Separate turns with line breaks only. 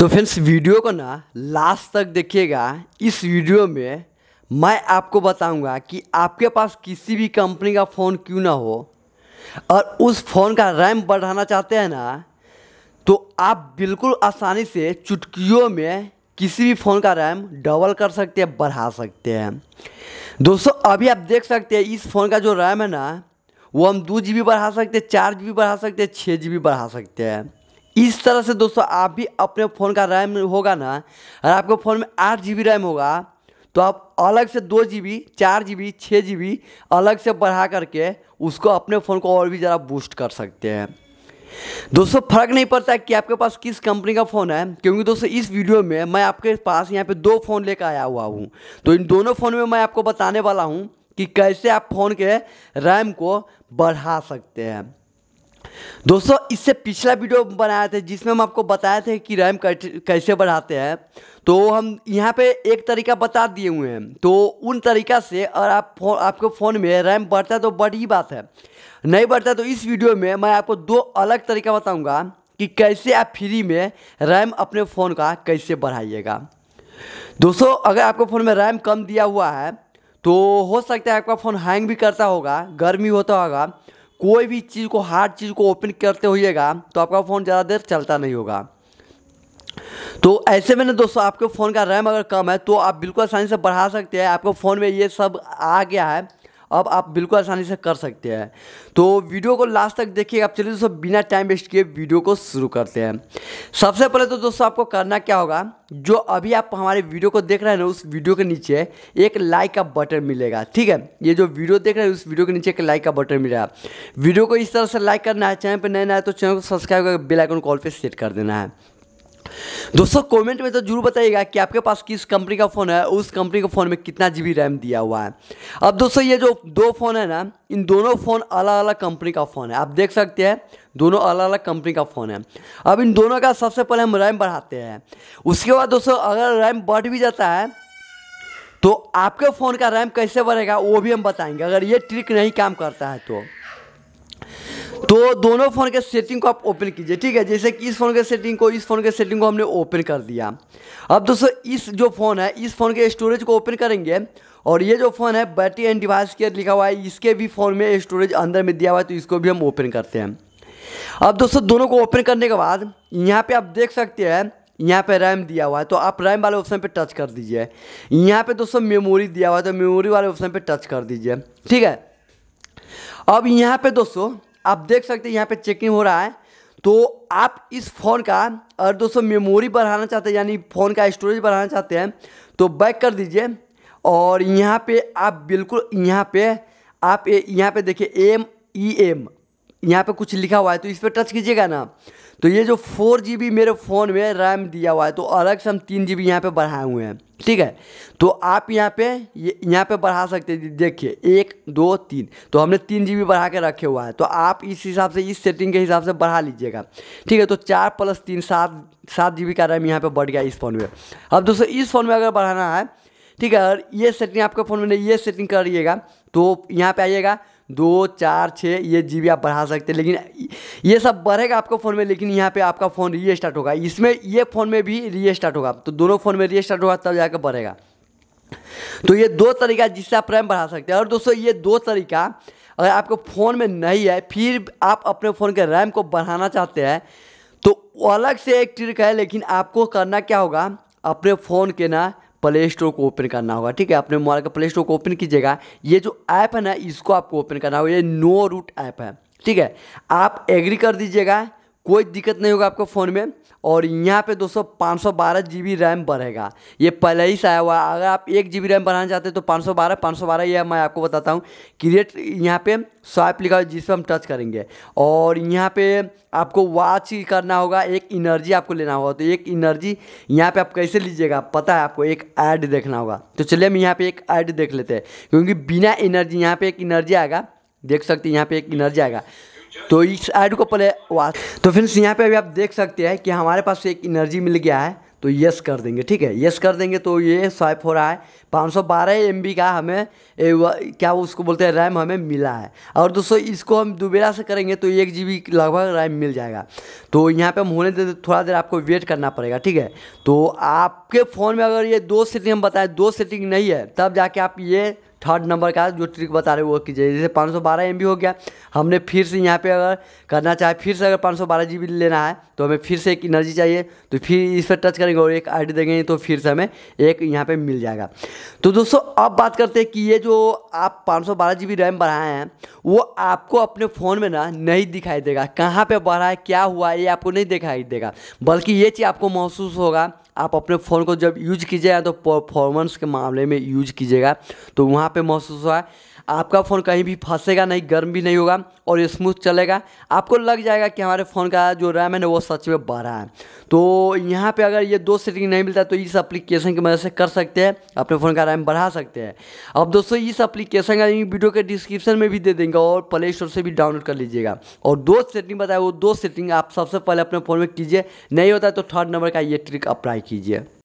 तो friends video को ना लास्ट तक देखिएगा इस वीडियो में मैं आपको बताऊंगा कि आपके पास किसी भी कंपनी का फ़ोन क्यों ना हो और उस फ़ोन का रैम बढ़ाना चाहते हैं ना तो आप बिल्कुल आसानी से चुटकियों में किसी भी फ़ोन का रैम डबल कर सकते हैं बढ़ा सकते हैं दोस्तों अभी आप देख सकते हैं इस फ़ोन का जो रैम है ना वो हम दो जी बढ़ा सकते हैं चार जी बढ़ा सकते हैं छः जी बढ़ा सकते हैं इस तरह से दोस्तों आप भी अपने फ़ोन का रैम होगा ना और आपके फ़ोन में आठ जी रैम होगा तो आप अलग से दो जी बी चार जी बी छः जी बी अलग से बढ़ा करके उसको अपने फ़ोन को और भी ज़रा बूस्ट कर सकते हैं दोस्तों फर्क नहीं पड़ता कि आपके पास किस कंपनी का फ़ोन है क्योंकि दोस्तों इस वीडियो में मैं आपके पास यहाँ पे दो फ़ोन लेकर आया हुआ हूँ तो इन दोनों फ़ोन में मैं आपको बताने वाला हूँ कि कैसे आप फ़ोन के रैम को बढ़ा सकते हैं दोस्तों इससे पिछला वीडियो बनाया था जिसमें हम आपको बताए थे कि रैम कैसे बढ़ाते हैं तो हम यहाँ पे एक तरीका बता दिए हुए हैं तो उन तरीका से अगर आप फोन आपके फ़ोन में रैम बढ़ता है तो बड़ी बात है नहीं बढ़ता तो इस वीडियो में मैं आपको दो अलग तरीका बताऊँगा कि कैसे आप फ्री में रैम अपने फ़ोन का कैसे बढ़ाइएगा दोस्तों अगर आपके फ़ोन में रैम कम दिया हुआ है तो हो सकता है आपका फ़ोन हैंग भी करता होगा गर्मी होता होगा कोई भी चीज़ को हार्ड चीज़ को ओपन करते होइएगा तो आपका फ़ोन ज़्यादा देर चलता नहीं होगा तो ऐसे में ना दोस्तों आपके फ़ोन का रैम अगर कम है तो आप बिल्कुल आसानी से बढ़ा सकते हैं आपके फ़ोन में ये सब आ गया है अब आप बिल्कुल आसानी से कर सकते हैं तो वीडियो को लास्ट तक देखिए आप चलिए दोस्तों बिना टाइम वेस्ट किए वीडियो को शुरू करते हैं सबसे पहले तो दोस्तों आपको करना क्या होगा जो अभी आप हमारे वीडियो को देख रहे हैं ना उस वीडियो के नीचे एक लाइक का बटन मिलेगा ठीक है ये जो वीडियो देख रहे हैं उस वीडियो के नीचे एक लाइक का बटन मिलेगा वीडियो को इस तरह से लाइक करना है चैनल पर नया नया तो चैनल को सब्सक्राइब करके बेलाइकन कॉल पर सेट कर देना है दोस्तों कमेंट में तो जरूर बताइएगा कि आपके पास किस कंपनी का फ़ोन है उस कंपनी के फ़ोन में कितना जीबी रैम दिया हुआ है अब दोस्तों ये जो दो फ़ोन है ना इन दोनों फ़ोन अलग अलग कंपनी का फ़ोन है आप देख सकते हैं दोनों अलग अलग कंपनी का फ़ोन है अब इन दोनों का सबसे पहले हम रैम बढ़ाते हैं उसके बाद दोस्तों अगर रैम बढ़ भी जाता है तो आपके फ़ोन का रैम कैसे बढ़ेगा वो भी हम बताएंगे अगर ये ट्रिक नहीं काम करता है तो तो दोनों फ़ोन के सेटिंग को आप ओपन कीजिए ठीक है जैसे कि इस फ़ोन के सेटिंग को इस फ़ोन के सेटिंग को हमने ओपन कर दिया अब दोस्तों इस जो फ़ोन है इस फ़ोन के स्टोरेज को ओपन करेंगे और ये जो फ़ोन है बैटरी एंड डिवाइस केयर लिखा हुआ है इसके भी फ़ोन में स्टोरेज अंदर में दिया हुआ है तो इसको भी हम ओपन करते हैं अब दोस्तों दोनों को ओपन करने के बाद यहाँ पर आप देख सकते हैं यहाँ पे रैम दिया हुआ है तो आप रैम वाले ऑप्शन पे टच कर दीजिए यहाँ पे दोस्तों मेमोरी दिया हुआ है तो मेमोरी वाले ऑप्शन पे टच कर दीजिए ठीक है अब यहाँ पे दोस्तों आप देख सकते हैं यहाँ पे चेकिंग हो रहा है तो आप इस फ़ोन का अगर दोस्तों मेमोरी बढ़ाना चाहते हैं यानी फ़ोन का स्टोरेज बढ़ाना चाहते हैं तो बैक कर दीजिए और यहाँ पे आप बिल्कुल यहाँ पे आप यहाँ पे देखिए एम ई एम यहाँ पे कुछ लिखा हुआ है तो इस पर टच कीजिएगा ना तो ये जो फोर जी बी मेरे फ़ोन में रैम दिया हुआ है तो अलग से हम तीन जी बी यहाँ पर बढ़ाए हुए हैं ठीक है तो आप यहाँ पे ये यहाँ पे बढ़ा सकते हैं देखिए एक दो तीन तो हमने तीन जी बी बढ़ा के रखे हुआ है तो आप इस हिसाब से इस सेटिंग के हिसाब से बढ़ा लीजिएगा ठीक है तो चार प्लस तीन सात सात जी बी का रैम यहाँ पर बढ़ गया इस फ़ोन में अब दोस्तों इस फ़ोन में अगर बढ़ाना है ठीक है अगर ये सेटिंग आपके फ़ोन में ये सेटिंग करिएगा तो यहाँ पर आइएगा दो चार छः ये जी बी आप बढ़ा सकते हैं लेकिन ये सब बढ़ेगा आपके फ़ोन में लेकिन यहाँ पे आपका फ़ोन री स्टार्ट होगा इसमें ये फ़ोन में भी री स्टार्ट होगा तो दोनों फ़ोन में री स्टार्ट होगा तब जाकर बढ़ेगा तो ये दो तरीका जिससे आप रैम बढ़ा सकते हैं और दोस्तों ये दो तरीका अगर आपके फ़ोन में नहीं है फिर आप अपने फ़ोन के रैम को बढ़ाना चाहते हैं तो अलग से एक ट्रिक है लेकिन आपको करना क्या होगा अपने फ़ोन के ना प्ले स्टोर को ओपन करना होगा ठीक है अपने मोबाइल का प्ले स्टोर को ओपन कीजिएगा ये जो ऐप है ना इसको आपको ओपन करना होगा ये नो रूट ऐप है ठीक है आप एग्री कर दीजिएगा कोई दिक्कत नहीं होगा आपको फ़ोन में और यहाँ पे दोस्तों पाँच सौ बारह जी बी रैम बढ़ेगा ये पहले ही से आया हुआ है अगर आप एक जी बी रैम बढ़ाना चाहते हैं तो पाँच सौ बारह पाँच सौ बारह यह मैं आपको बताता हूँ क्रिएट यहाँ पे स्वाइप लिखा हुआ जिस पर हम टच करेंगे और यहाँ पे आपको वॉच करना होगा एक इनर्जी आपको लेना होगा तो एक इनर्जी यहाँ पे आप कैसे लीजिएगा पता है आपको एक ऐड देखना होगा तो चलिए हम यहाँ पे एक ऐड देख लेते हैं क्योंकि बिना एनर्जी यहाँ पे एक एनर्जी आएगा देख सकते हैं यहाँ पे एक एनर्जी आएगा तो इस ऐड को पहले वाच तो फ्रेंड्स यहाँ पे अभी आप देख सकते हैं कि हमारे पास एक एनर्जी मिल गया है तो यस कर देंगे ठीक है यस कर देंगे तो ये स्वाइप हो रहा है 512 बी का हमें ए, क्या उसको बोलते हैं रैम हमें मिला है और दोस्तों इसको हम दोबेरा से करेंगे तो एक जी लगभग रैम मिल जाएगा तो यहाँ पे हम होने देते थोड़ा देर आपको वेट करना पड़ेगा ठीक है तो आपके फ़ोन में अगर ये दो सेटिंग हम बताएं दो सेटिंग नहीं है तब जाके आप ये थर्ड नंबर का जो ट्रिक बता रहे वो कीजिए जैसे पाँच सौ बारह एम बी हो गया हमने फिर से यहाँ पे अगर करना चाहे फिर से अगर पाँच सौ बारह जी बी लेना है तो हमें फिर से एक एनर्जी चाहिए तो फिर इस पर टच करेंगे और एक आई देंगे तो फिर से हमें एक यहाँ पर मिल जाएगा तो दोस्तों अब बात करते हैं कि ये जो आप पाँच सौ बारह जी बी रैम बढ़ाए हैं वो आपको अपने फ़ोन में ना नहीं दिखाई देगा कहाँ पर बढ़ा है क्या हुआ ये आपको नहीं दिखाई देगा बल्कि ये चीज़ आपको महसूस होगा आप अपने फ़ोन को जब यूज कीजिएगा तो परफॉर्मेंस के मामले में यूज कीजिएगा तो वहाँ पे महसूस हुआ आपका फ़ोन कहीं भी फंसेगा नहीं गर्म भी नहीं होगा और स्मूथ चलेगा आपको लग जाएगा कि हमारे फ़ोन का जो रैम है ना वो सच में बढ़ा है तो यहाँ पे अगर ये दो सेटिंग नहीं मिलता तो इस एप्लीकेशन की मदद से कर सकते हैं अपने फ़ोन का रैम बढ़ा सकते हैं अब दोस्तों इस एप्लीकेशन का वीडियो के डिस्क्रिप्शन में भी दे देंगे और प्ले स्टोर से भी डाउनलोड कर लीजिएगा और दो सेटिंग बताए वो दो सेटिंग आप सबसे पहले अपने फ़ोन में कीजिए नहीं होता तो थर्ड नंबर का ये ट्रिक अप्लाई कीजिए